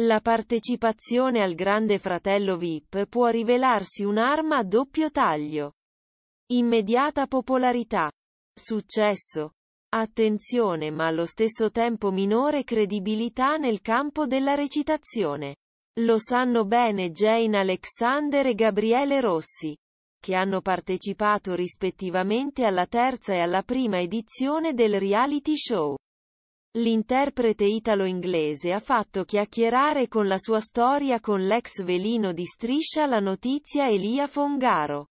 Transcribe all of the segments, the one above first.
La partecipazione al Grande Fratello VIP può rivelarsi un'arma a doppio taglio. Immediata popolarità. Successo. Attenzione ma allo stesso tempo minore credibilità nel campo della recitazione. Lo sanno bene Jane Alexander e Gabriele Rossi, che hanno partecipato rispettivamente alla terza e alla prima edizione del reality show. L'interprete italo-inglese ha fatto chiacchierare con la sua storia con l'ex velino di Striscia la notizia Elia Fongaro.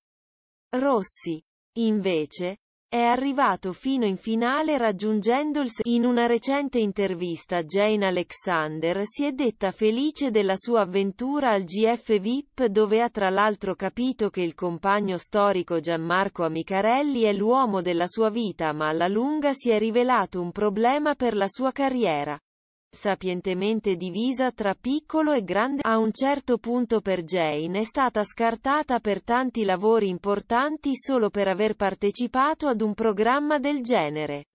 Rossi. Invece, è arrivato fino in finale raggiungendo il se- In una recente intervista Jane Alexander si è detta felice della sua avventura al GF VIP dove ha tra l'altro capito che il compagno storico Gianmarco Amicarelli è l'uomo della sua vita ma alla lunga si è rivelato un problema per la sua carriera sapientemente divisa tra piccolo e grande. A un certo punto per Jane è stata scartata per tanti lavori importanti solo per aver partecipato ad un programma del genere.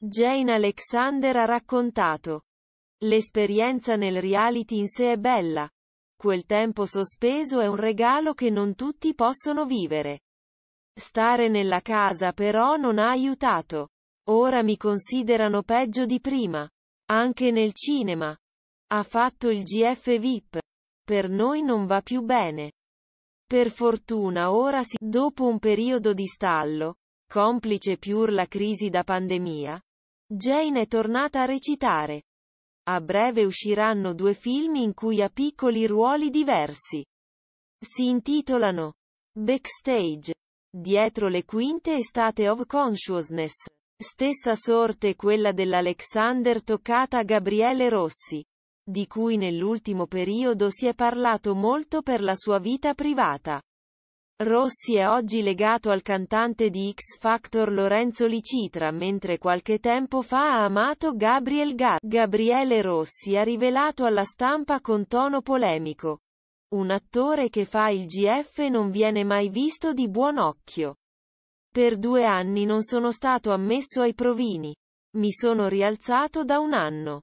Jane Alexander ha raccontato. L'esperienza nel reality in sé è bella. Quel tempo sospeso è un regalo che non tutti possono vivere. Stare nella casa però non ha aiutato. Ora mi considerano peggio di prima. Anche nel cinema. Ha fatto il GF VIP. Per noi non va più bene. Per fortuna ora si, dopo un periodo di stallo, complice pur la crisi da pandemia, Jane è tornata a recitare. A breve usciranno due film in cui ha piccoli ruoli diversi. Si intitolano Backstage, Dietro le quinte e State of Consciousness. Stessa sorte quella dell'Alexander toccata a Gabriele Rossi, di cui nell'ultimo periodo si è parlato molto per la sua vita privata. Rossi è oggi legato al cantante di X Factor Lorenzo Licitra mentre qualche tempo fa ha amato Gabriel Gatt. Gabriele Rossi ha rivelato alla stampa con tono polemico. Un attore che fa il GF non viene mai visto di buon occhio. Per due anni non sono stato ammesso ai provini. Mi sono rialzato da un anno.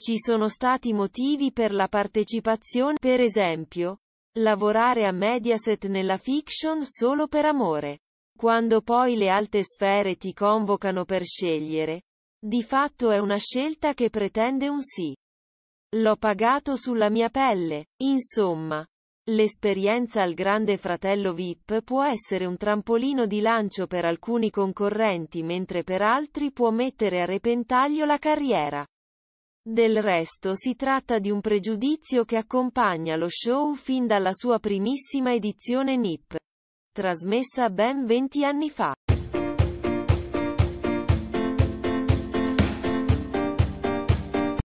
Ci sono stati motivi per la partecipazione, per esempio, lavorare a Mediaset nella fiction solo per amore. Quando poi le alte sfere ti convocano per scegliere, di fatto è una scelta che pretende un sì. L'ho pagato sulla mia pelle, insomma. L'esperienza al Grande Fratello VIP può essere un trampolino di lancio per alcuni concorrenti mentre per altri può mettere a repentaglio la carriera. Del resto si tratta di un pregiudizio che accompagna lo show fin dalla sua primissima edizione NIP, trasmessa ben 20 anni fa.